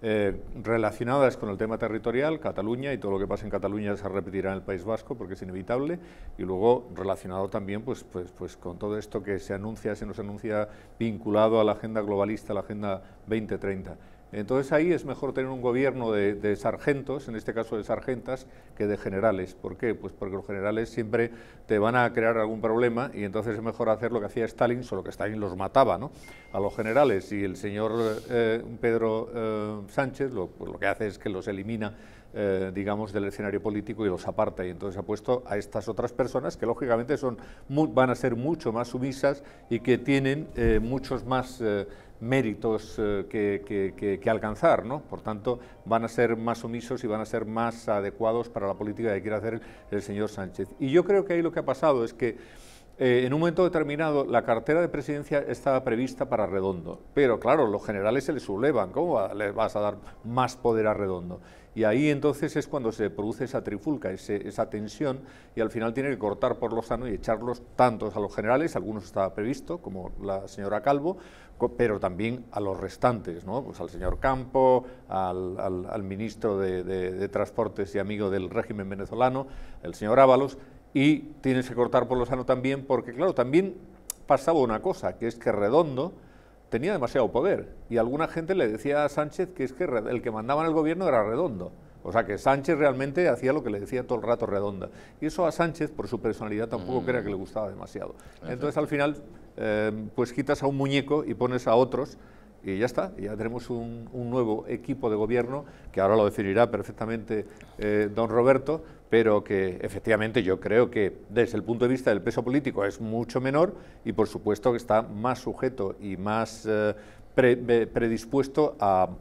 Eh, relacionadas con el tema territorial, Cataluña y todo lo que pasa en Cataluña se repetirá en el País Vasco porque es inevitable, y luego relacionado también pues, pues, pues con todo esto que se anuncia, se nos anuncia vinculado a la agenda globalista, la agenda 2030. Entonces ahí es mejor tener un gobierno de, sargentos, en este caso de sargentas, que de generales. ¿Por qué? Pues porque los generales siempre te van a crear algún problema y entonces es mejor hacer lo que hacía Stalin, solo que Stalin los mataba, ¿no? A los generales y el señor eh, Pedro eh, Sánchez pues lo, que hace es que los elimina eh, digamos, del escenario político y los aparta. Y entonces ha puesto a estas otras personas que, lógicamente, son van a ser mucho más sumisas y que tienen muchos más méritos eh, que, alcanzar, ¿no? Por tanto, van a ser más sumisos y van a ser más adecuados para la política que quiere hacer el señor Sánchez. Y yo creo que ahí lo que ha pasado es que eh, en un momento determinado, la cartera de presidencia estaba prevista para Redondo, pero claro, los generales se le sublevan, ¿cómo le vas a dar más poder a Redondo? Y ahí entonces es cuando se produce esa trifulca, esa tensión, y al final tiene que cortar por lo sano y echarlos tantos a los generales, algunos estaba previsto, como la señora Calvo, pero también a los restantes, ¿no? pues al señor Campo, al, ministro de, de Transportes y amigo del régimen venezolano, el señor Ábalos, y tienes que cortar por lo sano también, porque claro, también pasaba una cosa, que es que Redondo tenía demasiado poder y alguna gente le decía a Sánchez que es que el que mandaba en el gobierno era Redondo. O sea que Sánchez realmente hacía lo que le decía todo el rato Redonda. Y eso a Sánchez, por su personalidad, tampoco mm. creo que le gustaba demasiado. Entonces al final, eh, pues quitas a un muñeco y pones a otros y ya está, ya tenemos un, nuevo equipo de gobierno que ahora lo definirá perfectamente eh, don Roberto, pero que efectivamente yo creo que desde el punto de vista del peso político es mucho menor y por supuesto que está más sujeto y más eh, eh, predispuesto a